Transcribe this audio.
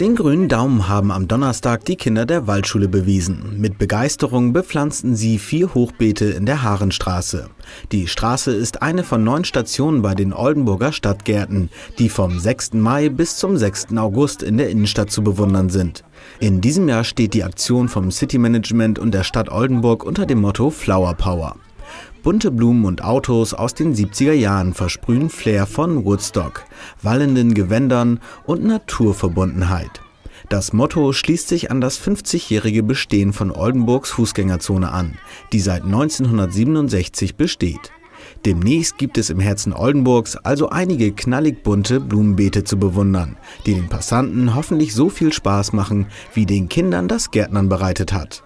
Den grünen Daumen haben am Donnerstag die Kinder der Waldschule bewiesen. Mit Begeisterung bepflanzten sie vier Hochbeete in der Haarenstraße. Die Straße ist eine von neun Stationen bei den Oldenburger Stadtgärten, die vom 6. Mai bis zum 6. August in der Innenstadt zu bewundern sind. In diesem Jahr steht die Aktion vom City Management und der Stadt Oldenburg unter dem Motto Flower Power. Bunte Blumen und Autos aus den 70er Jahren versprühen Flair von Woodstock, wallenden Gewändern und Naturverbundenheit. Das Motto schließt sich an das 50-jährige Bestehen von Oldenburgs Fußgängerzone an, die seit 1967 besteht. Demnächst gibt es im Herzen Oldenburgs also einige knallig bunte Blumenbeete zu bewundern, die den Passanten hoffentlich so viel Spaß machen, wie den Kindern das Gärtnern bereitet hat.